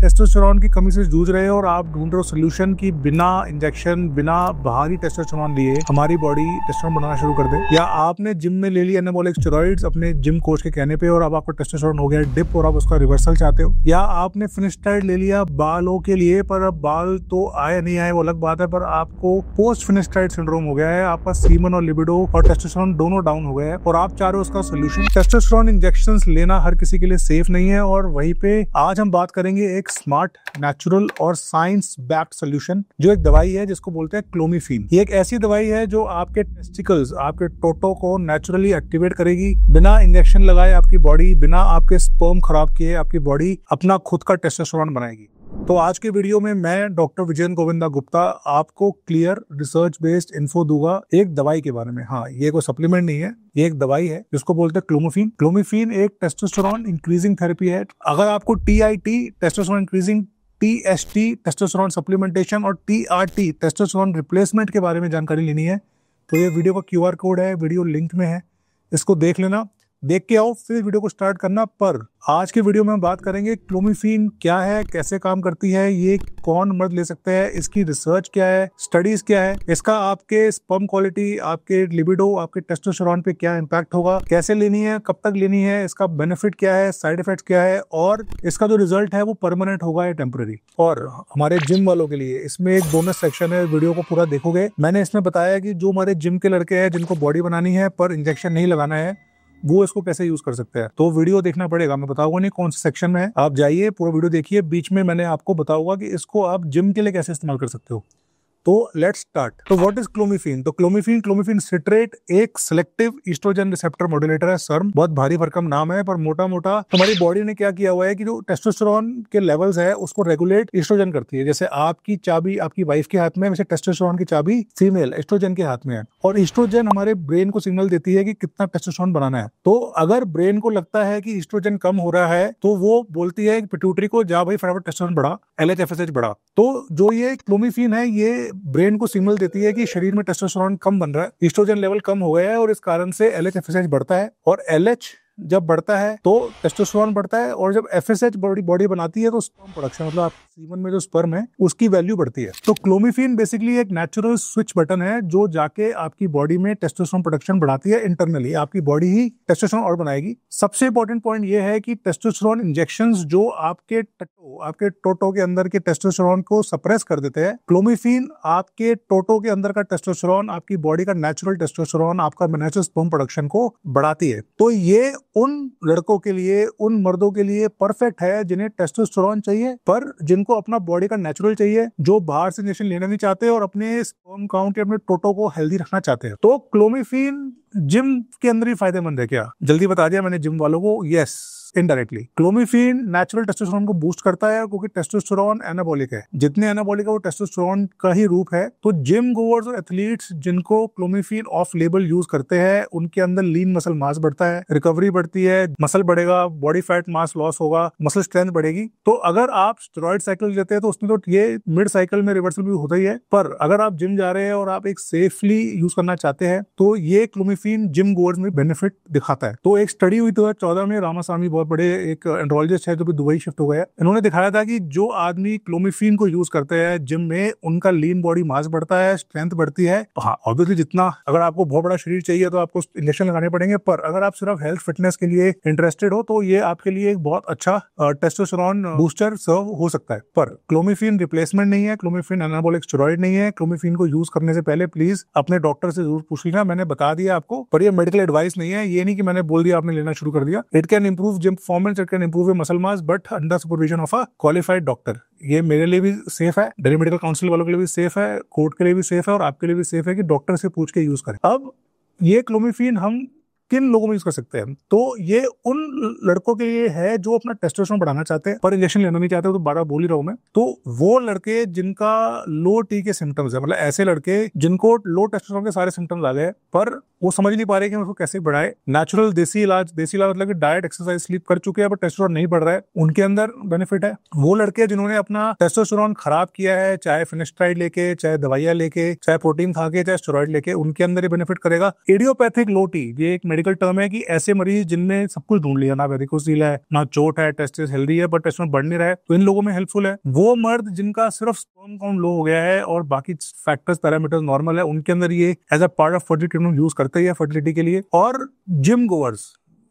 testosterone की कमी से जूझ रहे हो और आप ढूंढ रहे हो सोल्यूशन की बिना इंजेक्शन बिना बाहरी टेस्टोस्टेरॉन लिए हमारी बॉडी टेस्टोस्टेरॉन बनाना शुरू कर दे या आपने जिम में ले लिया एनाबॉलिक स्टेरॉइड्स अपने जिम कोच के कहने पे और अब आपको टेस्टोस्टेरॉन हो गया डिप और आप उसका रिवर्सल चाहते हो या आपने फिनिस्टाइड ले लिया बालों के लिए पर अब बाल तो आए नहीं आए वो अलग बात है पर आपको पोस्ट फिनिस्टाइड सिंड्रोम हो गया है आपका सीमन और लिबिडो और टेस्टोस्टेरॉन दोनों डाउन हो गया है और आप चाह रहे हो उसका सोल्यूशन टेस्टोस्टेरॉन इंजेक्शन लेना हर किसी के लिए सेफ नहीं है और वहीं पे आज हम बात करेंगे एक एक स्मार्ट नेचुरल और साइंस बैक्ड सोल्यूशन जो एक दवाई है जिसको बोलते हैं क्लोमीफीन ये एक ऐसी दवाई है जो आपके टेस्टिकल्स आपके टोटो को नेचुरली एक्टिवेट करेगी बिना इंजेक्शन लगाए आपकी बॉडी बिना आपके स्पर्म खराब किए आपकी बॉडी अपना खुद का टेस्टोस्टेरोन बनाएगी तो आज के वीडियो में मैं डॉक्टर विजयन गोविंदा गुप्ता आपको क्लियर रिसर्च बेस्ड इन्फो दूंगा एक दवाई के बारे में हाँ ये कोई सप्लीमेंट नहीं है ये एक दवाई है जिसको बोलते हैं क्लोमोफिन क्लोमोफिन एक टेस्टोस्टेरोन इंक्रीजिंग थेरेपी है अगर आपको T I T testosterone increasing T S T testosterone supplementation और T R T testosterone replacement के बारे में जानकारी लेनी है तो ये वीडियो का क्यू आर कोड है वीडियो लिंक में है इसको देख लेना देख के आओ फिर वीडियो को स्टार्ट करना पर आज के वीडियो में हम बात करेंगे क्लोमिफीन क्या है कैसे काम करती है ये कौन मर्द ले सकते हैं इसकी रिसर्च क्या है स्टडीज क्या है इसका आपके स्पर्म क्वालिटी आपके लिबिडो आपके टेस्टोस्टेरोन पे क्या इम्पैक्ट होगा कैसे लेनी है कब तक लेनी है इसका बेनिफिट क्या है साइड इफेक्ट क्या है और इसका जो रिजल्ट है वो परमानेंट होगा या टेम्पररी और हमारे जिम वालों के लिए इसमें एक बोनस सेक्शन है वीडियो को पूरा देखोगे मैंने इसमें बताया कि जो हमारे जिम के लड़के हैं जिनको बॉडी बनानी है पर इंजेक्शन नहीं लगाना है वो इसको कैसे यूज कर सकते हैं तो वीडियो देखना पड़ेगा मैं बताऊंगा नहीं कौन से सेक्शन में है आप जाइए पूरा वीडियो देखिए बीच में मैंने आपको बताऊंगा कि इसको आप जिम के लिए कैसे इस्तेमाल कर सकते हो तो लेट्स स्टार्ट तो व्हाट इज क्लोमिफिन तो क्लोमिफिन क्लोमिफिन सिट्रेट एक सिलेक्टिव इस्ट्रोजन रिसेप्टर मॉड्यूलेटर है सर बहुत भारी भरकम नाम है पर मोटा मोटा हमारी बॉडी ने क्या किया हुआ है कि जो टेस्टोस्टेरोन के लेवल्स है उसको रेगुलेट इस्ट्रोजन करती है जैसे आपकी चाबी आपकी वाइफ के हाथ में वैसे टेस्टोस्टेरोन की चाबी फीमेल एस्ट्रोजन के हाथ में है और ईस्ट्रोजन हमारे ब्रेन को सिग्नल देती है कि कितना टेस्टोस्टेरोन बनाना है तो अगर ब्रेन को लगता है कि ईस्ट्रोजन कम हो रहा है तो वो बोलती है पिट्यूटरी को जा भाई फटाफट टेस्टोस्टेरोन बढ़ा एलएचएफएसएच बढ़ा तो जो ये क्लोमिफिन है ये ब्रेन को सिग्नल देती है कि शरीर में टेस्टोस्टेरोन कम बन रहा है ईस्ट्रोजन लेवल कम हो गया है और इस कारण से एल एच बढ़ता है और एल एच जब बढ़ता है तो टेस्टोस्टेरोन बढ़ता है और जब एफ एस एच बॉडी बनाती है तो स्पर्म प्रोडक्शन मतलब आप सीमन में जो स्पर्म है उसकी वैल्यू बढ़ती है तो क्लोमिफिन बेसिकली एक नेचुरल स्विच बटन है जो जाके आपकी बॉडी में टेस्टोस्टेरोन प्रोडक्शन बढ़ाती है इंटरनली आपकी बॉडी ही टेस्टोस्टेरोन और बनाएगी सबसे इंपॉर्टेंट पॉइंट ये है कि टेस्टोस्टेरोन इंजेक्शन जो आपके टटो आपके टोटो के अंदर के टेस्टोस्टेरोन को सप्रेस कर देते हैं क्लोमिफिन आपके टोटो के अंदर का टेस्टोस्टेरोन आपकी बॉडी का नेचुरल टेस्टोस्टेरोन आपका नेचुरल स्पर्म प्रोडक्शन को बढ़ाती है तो ये उन लड़कों के लिए उन मर्दों के लिए परफेक्ट है जिन्हें टेस्टोस्टेरोन चाहिए पर जिनको अपना बॉडी का नेचुरल चाहिए जो बाहर से इंजेक्शन लेना नहीं चाहते और अपने स्पर्म काउंट अपने टोटो को हेल्दी रखना चाहते हैं तो क्लोमिफिन जिम के अंदर ही फायदेमंद है क्या जल्दी बता दिया मैंने जिम वालों को yes indirectly clomiphene natural testosterone को बूस्ट करता है क्योंकि टेस्टोस्टेरोन एनाबॉलिक है जितने एनाबॉलिक है वो टेस्टोस्टेरोन का ही रूप है तो जिम गोवर्स और एथलीट्स जिनको क्लोमिफिन ऑफ लेबल यूज करते हैं उनके अंदर लीन मसल मास बढ़ता है रिकवरी बढ़ती है मसल बढ़ेगा बॉडी फैट मास लॉस होगा मसल स्ट्रेंथ बढ़ेगी तो अगर आप स्टेरॉइड साइकिल लेते हैं तो उसमें तो ये मिड साइकिल में रिवर्सल भी होता ही है पर अगर आप जिम जा रहे हैं और आप एक सेफली यूज करना चाहते हैं तो ये क्लोमिफिन न्यूरोग्लिफिन जिम गोर्स में बेनिफिट दिखाता है तो एक स्टडी हुई दो हजार चौदह में रामास्वामी बहुत बड़े एक एंड्रोलॉजिस्ट है जो कि दुबई शिफ्ट हो गया इन्होंने दिखाया था कि जो आदमी क्लोमिफिन को यूज करते हैं जिम में उनका लीन बॉडी मास बढ़ता है स्ट्रेंथ बढ़ती है हाँ ऑब्वियसली जितना अगर आपको बहुत बड़ा शरीर चाहिए तो आपको इंजेक्शन लगाने पड़ेंगे पर अगर आप सिर्फ हेल्थ फिटनेस के लिए इंटरेस्टेड हो तो ये आपके लिए एक बहुत अच्छा टेस्टोस्टेरोन बूस्टर सर्व हो सकता है पर क्लोमिफिन रिप्लेसमेंट नहीं है क्लोमिफिन एनाबोलिक स्टेरॉइड नहीं है क्लोमिफिन को यूज करने से पहले प्लीज अपने डॉक्टर से जरूर पूछ लेना मैंने बता दिया आप आपको पर ये मेडिकल एडवाइस नहीं है ये नहीं कि मैंने बोल दिया आपने लेना शुरू कर दिया it can improve gym performance it can improve muscle mass but under supervision of a qualified doctor ये मेरे लिए भी सेफ है डेली मेडिकल काउंसिल वालों के लिए भी सेफ है कोर्ट के लिए भी सेफ है और आपके लिए भी सेफ है कि डॉक्टर से पूछ के यूज करें अब ये क्लोमिफिन हम किन लोगों में यूज कर सकते हैं तो ये उन लड़कों के लिए है जो अपना टेस्टोस्टेरोन बढ़ाना चाहते हैं पर इंजेक्शन लेना नहीं चाहते तो बारह बोल ही रहा हूं मैं तो वो लड़के जिनका लो टी के सिम्टम्स है मतलब ऐसे लड़के जिनको लो टेस्टोस्टेरोन के सारे सिम्टम्स आ गए पर वो समझ नहीं पा रहे कि उसको कैसे बढ़ाए नेचुरल देसी इलाज देसी इलाज मतलब कि डाइट एक्सरसाइज स्लीप कर चुके हैं पर टेस्टोस्टेरोन नहीं बढ़ रहा है उनके अंदर बेनिफिट है वो लड़के जिन्होंने अपना टेस्टोस्टेरोन खराब किया है चाहे फिनिस्ट्राइड लेके चाहे दवाइयां लेके चाहे प्रोटीन खा के चाहे स्टोरॉइड लेके उनके अंदर ये बेनिफिट करेगा एडियोपैथिक लोटी ये एक मेडिकल टर्म है कि ऐसे मरीज जिनने सब कुछ ढूंढ लिया ना वेरिकोसील है ना चोट है टेस्ट हेल्दी है बट टेस्ट में बढ़ नहीं रहा है तो इन लोगों में हेल्पफुल है वो मर्द जिनका सिर्फ स्पर्म काउंट लो हो गया है और बाकी फैक्टर्स पैरामीटर्स नॉर्मल है उनके अंदर ये as a part of fertility treatment use करते हैं फर्टिलिटी के लिए और जिम गोवर्स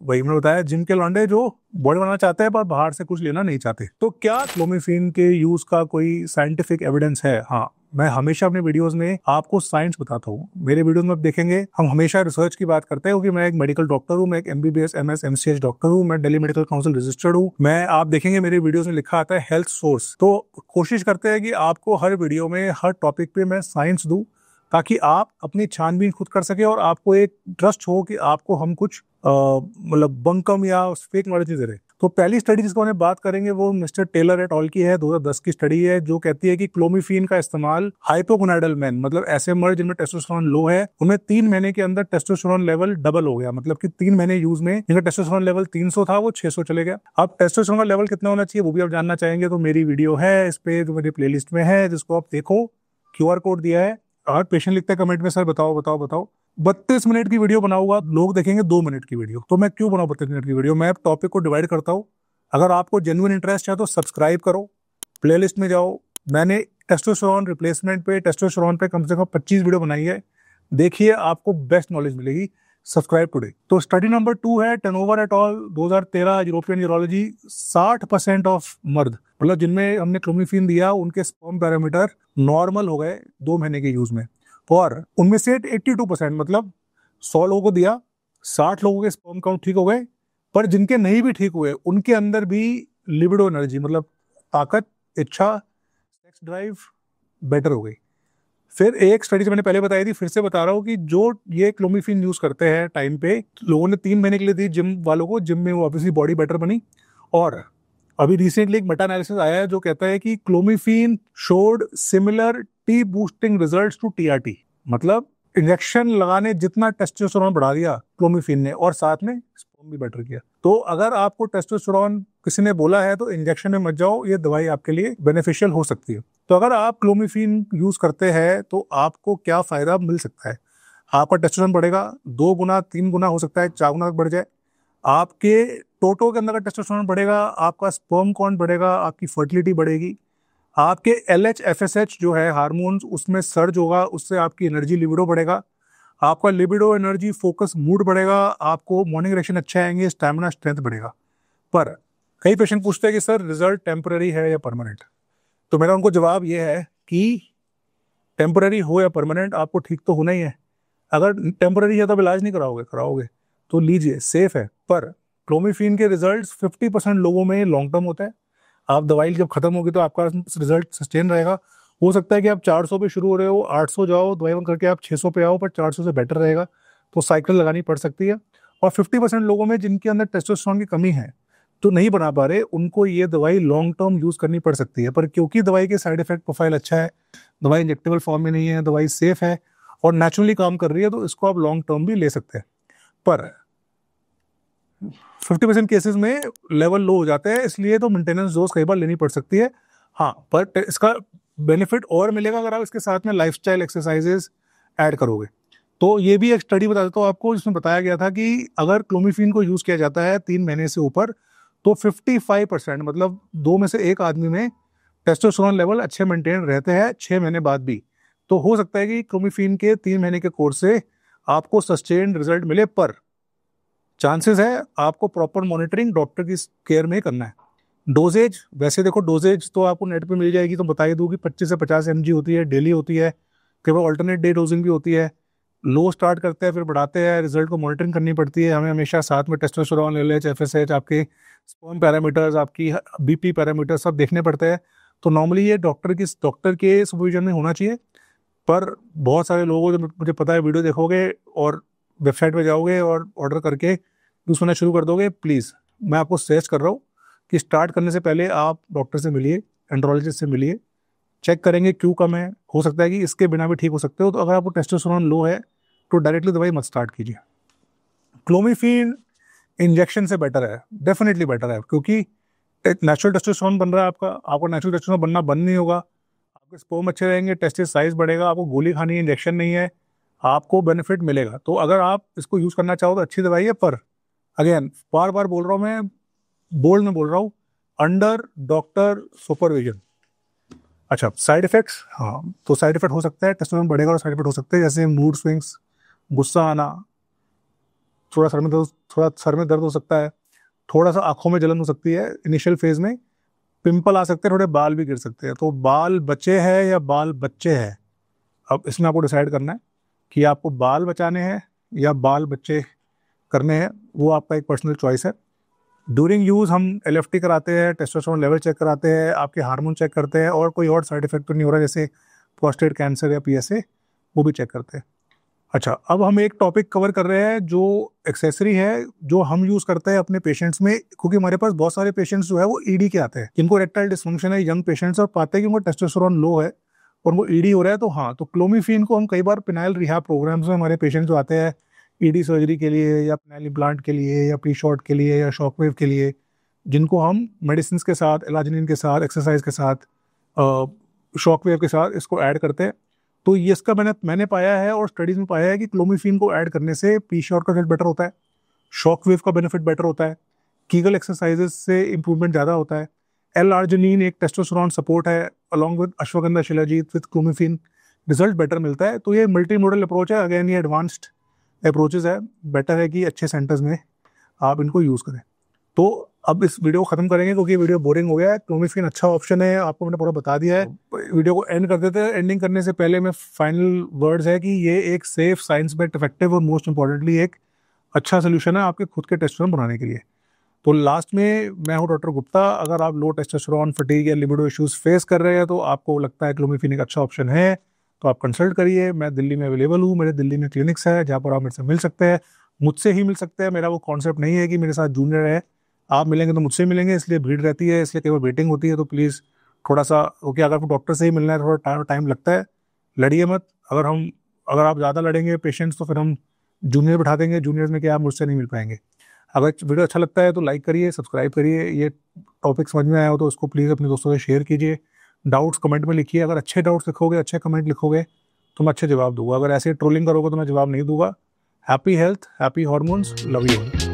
वही मैंने बताया जिम के लॉन्डे जो बॉडी बनाना चाहते हैं पर बाहर से कुछ लेना नहीं चाहते तो क्या क्लोमिफिन के यूज का कोई साइंटिफिक एविडेंस है हाँ मैं हमेशा अपने वीडियोस में आपको साइंस बताता हूँ मेरे वीडियोस में आप देखेंगे हम हमेशा रिसर्च की बात करते हैं क्योंकि मैं एक मेडिकल डॉक्टर हूँ मैं एक एमबीबीएस सी एमसीएच डॉक्टर हूँ मैं डेली मेडिकल काउंसिल रजिस्टर्ड हूँ मैं आप देखेंगे मेरे वीडियोज में लिखा आता है हेल्थ सोर्स तो कोशिश करते हैं कि आपको हर वीडियो में हर टॉपिक पे मैं साइंस दूँ ताकि आप अपनी छानबीन खुद कर सके और आपको एक ट्रस्ट हो कि आपको हम कुछ मतलब बंकम या फेक नॉलेज नहीं दे रहे तो पहली स्टडी जिसको हमें बात करेंगे वो मिस्टर टेलर एट ऑल की है 2010 की स्टडी है जो कहती है कि क्लोमिफीन का इस्तेमाल हाइपोगोनाइडल मैन मतलब ऐसे मर्ज जिनमें टेस्टोस्टेरोन लो है उनमें तीन महीने के अंदर टेस्टोस्टेरोन लेवल डबल हो गया मतलब कि तीन महीने यूज में जिनका टेस्टोस्टेरोन लेवल 300 था वो 600 चले गया अब टेस्टोस्टेरोन का लेवल कितना होना चाहिए वो भी आप जानना चाहेंगे तो मेरी वीडियो है इस पे जो मेरी प्लेलिस्ट में है जिसको आप देखो क्यू कोड दिया है और पेशेंट लिखते हैं कमेंट में सर बताओ बताओ बताओ बत्तीस मिनट की वीडियो बनाऊंगा लोग देखेंगे दो मिनट की वीडियो तो मैं क्यों बनाऊँ बत्तीस मिनट की वीडियो मैं टॉपिक को डिवाइड करता हूँ अगर आपको जेनुअन इंटरेस्ट है तो सब्सक्राइब करो प्लेलिस्ट में जाओ मैंने टेस्टोस्टेरोन रिप्लेसमेंट पे टेस्टोस्टेरोन पे कम से कम 25 वीडियो बनाई है देखिए आपको बेस्ट नॉलेज मिलेगी सब्सक्राइब टुडे तो स्टडी नंबर टू है turn over et al 2013 European urology 60 percent of मर्द मतलब जिनमें हमने क्लोमिफिन दिया उनके स्पर्म पैरामीटर नॉर्मल हो गए दो महीने के यूज में और उनमें से 82 परसेंट मतलब 100 लोगों को दिया 60 लोगों के स्पर्म काउंट ठीक हो गए पर जिनके नहीं भी ठीक हुए उनके अंदर भी लिबिडो एनर्जी मतलब ताकत इच्छा सेक्स ड्राइव बेटर हो गई फिर एक स्टडी जो मैंने पहले बताई थी फिर से बता रहा हूँ कि जो ये क्लोमिफिन यूज़ करते हैं टाइम पे लोगों ने तीन महीने के लिए दी जिम वालों को जिम में वो ऑब्वियसली बॉडी बेटर बनी और अभी रिसेंटली एक मेटा एनालिसिस आया है जो कहता है कि clomiphene showed similar T boosting result to T R T मतलब इंजेक्शन लगाने जितना टेस्टोस्टेरोन बढ़ा दिया क्लोमिफिन ने और साथ में स्पर्म भी बेटर किया तो अगर आपको टेस्टोस्टेरोन किसी ने बोला है तो इंजेक्शन में मत जाओ ये दवाई आपके लिए बेनिफिशियल हो सकती है तो अगर आप क्लोमिफिन यूज करते हैं तो आपको क्या फायदा मिल सकता है आपका टेस्टोस्टेरोन बढ़ेगा दो गुना तीन गुना हो सकता है चार गुना तक बढ़ जाए आपके टोटो के अंदर का टेस्टोस्टेरोन बढ़ेगा आपका स्पर्म कौन बढ़ेगा आपकी फर्टिलिटी बढ़ेगी आपके L H F S H जो है हारमोन्स उसमें सर्ज होगा उससे आपकी एनर्जी लिबिडो बढ़ेगा आपका लिबिडो एनर्जी फोकस मूड बढ़ेगा आपको मॉर्निंग रेशन अच्छे आएंगे स्टेमिना स्ट्रेंथ बढ़ेगा पर कई पेशेंट पूछते हैं कि सर रिजल्ट टेम्पररी है या परमानेंट तो मेरा उनको जवाब ये है कि टेम्पररी हो या परमानेंट आपको ठीक तो होना ही है अगर टेम्पररी है तो इलाज नहीं कराओगे कराओगे तो लीजिए सेफ है पर क्लोमिफिन के रिजल्ट 50 परसेंट लोगों में लॉन्ग टर्म होता है आप दवाई जब खत्म होगी तो आपका रिजल्ट सस्टेन रहेगा हो सकता है कि आप 400 पे शुरू हो रहे हो 800 जाओ दवाई बंद करके आप 600 पे आओ पर 400 से बेटर रहेगा तो साइकिल लगानी पड़ सकती है और 50 परसेंट लोगों में जिनके अंदर टेस्टोस्टेरोन की कमी है तो नहीं बना पा रहे उनको ये दवाई लॉन्ग टर्म यूज़ करनी पड़ सकती है पर क्योंकि दवाई के साइड इफेक्ट प्रोफाइल अच्छा है दवाई इंजेक्टेबल फॉर्म में नहीं है दवाई सेफ है और नेचुरली काम कर रही है तो इसको आप लॉन्ग टर्म भी ले सकते हैं पर फिफ्टी परसेंट केसेज में लेवल लो हो जाते हैं इसलिए तो मेंटेनेंस डोज कई बार लेनी पड़ सकती है हाँ पर इसका बेनिफिट और मिलेगा अगर आप इसके साथ में लाइफ स्टाइल एक्सरसाइजेज ऐड करोगे तो ये भी एक स्टडी बता देता हूँ आपको जिसमें बताया गया था कि अगर क्लोमिफिन को यूज़ किया जाता है तीन महीने से ऊपर तो फिफ्टी फाइव परसेंट मतलब दो में से एक आदमी में टेस्टोस्टेरोन लेवल अच्छे मेंटेन रहते हैं छः महीने बाद भी तो हो सकता है कि क्लोमिफिन के तीन महीने के कोर्स से आपको सस्टेन रिजल्ट मिले पर चांसेस है आपको प्रॉपर मॉनिटरिंग डॉक्टर की केयर में करना है डोजेज वैसे देखो डोजेज तो आपको नेट पे मिल जाएगी तो बताइए दूँ कि पच्चीस से पचास एम होती है डेली होती है कई बार ऑल्टरनेट डे डोजिंग भी होती है लो स्टार्ट करते हैं फिर बढ़ाते हैं रिजल्ट को मॉनिटरिंग करनी पड़ती है हमें हमेशा साथ में testosterone L H F S H आपके स्पर्म पैरामीटर्स आपकी बीपी पैरामीटर सब देखने पड़ते हैं तो नॉर्मली ये डॉक्टर की डॉक्टर के सुपरविजन में होना चाहिए पर बहुत सारे लोगों जो तो मुझे पता है वीडियो देखोगे और वेबसाइट पर जाओगे और ऑर्डर करके यूज़ होना शुरू कर दोगे प्लीज़ मैं आपको सजेस्ट कर रहा हूँ कि स्टार्ट करने से पहले आप डॉक्टर से मिलिए एंड्रोलॉजिस्ट से मिलिए चेक करेंगे क्यों कम है हो सकता है कि इसके बिना भी ठीक हो सकते हो तो अगर आपको टेस्टोस्टेरोन लो है तो डायरेक्टली दवाई मत स्टार्ट कीजिए क्लोमिफीन इंजेक्शन से बेटर है डेफिनेटली बेटर है क्योंकि नेचुरल टेस्टोस्टेरोन बन रहा है आपका आपको नेचुरल टेस्टोस्टेरोन बनना बंद नहीं होगा आपके स्पोम अच्छे रहेंगे टेस्टिस साइज बढ़ेगा आपको गोली खानी है इंजेक्शन नहीं है आपको बेनिफिट मिलेगा तो अगर आप इसको यूज़ करना चाहो तो अच्छी दवाई है पर अगेन बार बार बोल रहा हूँ मैं बोल्ड में बोल रहा हूँ अंडर डॉक्टर सुपरविजन अच्छा साइड इफेक्ट्स हाँ तो साइड इफेक्ट हो सकता है टेस्टोस्टेरोन बढ़ेगा और साइड इफेक्ट हो सकते हैं जैसे मूड स्विंग्स गुस्सा आना थोड़ा सर में दर्द थोड़ा सर में दर्द हो सकता है थोड़ा सा आंखों में जलन हो सकती है इनिशियल फेज में पिंपल आ सकते हैं थोड़े बाल भी गिर सकते हैं तो बाल बचे हैं या बाल बच्चे हैं अब इसमें आपको डिसाइड करना है कि आपको बाल बचाने हैं या बाल बच्चे करने हैं वो आपका एक पर्सनल चॉइस है ड्यूरिंग यूज़ हम एल कराते हैं टेस्टोस्टेरोन लेवल चेक कराते हैं आपके हार्मोन चेक करते हैं और कोई और साइड इफेक्ट तो नहीं हो रहा जैसे प्रोस्टेट कैंसर या पी वो भी चेक करते हैं अच्छा अब हम एक टॉपिक कवर कर रहे हैं जो एक्सेसरी है जो हम यूज़ करते हैं अपने पेशेंट्स में क्योंकि हमारे पास बहुत सारे पेशेंट्स जो है वो ईडी e के आते हैं जिनको रेक्टाइल डिस्फंक्शन है यंग पेशेंट्स और पाते हैं कि उनका टेस्टोस्टेरोन लो है और वो ईडी e हो रहा है तो हाँ तो क्लोमीफिन को हम कई बार पिनाइल रिहा प्रोग्राम्स में हमारे पेशेंट जो आते हैं ईडी e सर्जरी के लिए या पिनाइल इम्प्लांट के लिए या पी शॉट के लिए या शॉक वेव के लिए जिनको हम मेडिसिन के साथ एलाजनिन के साथ एक्सरसाइज के साथ शॉक वेव के साथ इसको ऐड करते हैं तो ये इसका मैंने मैंने पाया है और स्टडीज़ में पाया है कि क्लोमीफिन को ऐड करने से पी शॉट का रिजल्ट बेटर होता है शॉक वेव का बेनिफिट बेटर होता है कीगल एक्सरसाइजेस से इम्प्रूवमेंट ज़्यादा होता है एल आर्जनिन एक टेस्टोसरॉन सपोर्ट है along with ashwagandha shilajit with clomiphene result better मिलता है तो ये मल्टी मॉडल अप्रोच है अगेन ये एडवांस्ड अप्रोचेज है बेटर है कि अच्छे सेंटर्स में आप इनको यूज़ करें तो अब इस वीडियो को ख़त्म करेंगे क्योंकि वीडियो बोरिंग हो गया है क्रोमिफिन अच्छा ऑप्शन है आपको मैंने पूरा बता दिया है वीडियो तो को एंड कर देते हैं एंडिंग करने से पहले मैं फाइनल वर्ड्स है कि ये एक सेफ साइंस बेट इफेक्टिव और मोस्ट इंपॉर्टेंटली एक अच्छा सोल्यूशन है आपके खुद के टेस्ट बनाने के लिए तो लास्ट में मैं हूँ डॉक्टर गुप्ता अगर आप लो टेस्टोस्टेरोन फटीग या लिबिडो इश्यूज फेस कर रहे हैं तो आपको लगता है एक अच्छा ऑप्शन है तो आप कंसल्ट करिए मैं दिल्ली में अवेलेबल हूँ मेरे दिल्ली में क्लिनिक्स है जहाँ पर आप मेरे से मिल सकते हैं मुझसे ही मिल सकते हैं मेरा वो कॉन्सेप्ट नहीं है कि मेरे साथ जूनियर है आप मिलेंगे तो मुझसे मिलेंगे इसलिए भीड़ रहती है इसलिए केवल वेटिंग होती है तो प्लीज़ थोड़ा सा ओके अगर आपको डॉक्टर से ही मिलना है थोड़ा टाइम टाइम लगता है लड़िए मत अगर हम अगर आप ज़्यादा लड़ेंगे पेशेंट्स तो फिर हम जूनियर बैठा देंगे जूनियर में क्या आप मुझसे नहीं मिल पाएंगे अगर वीडियो अच्छा लगता है तो लाइक करिए सब्सक्राइब करिए ये टॉपिक समझ में आया हो तो उसको प्लीज़ अपने दोस्तों से शेयर कीजिए डाउट्स कमेंट में लिखिए अगर अच्छे डाउट्स लिखोगे अच्छे कमेंट लिखोगे तो मैं अच्छे जवाब दूंगा अगर ऐसे ट्रोलिंग करोगे तो मैं जवाब नहीं दूंगा happy health happy hormones love you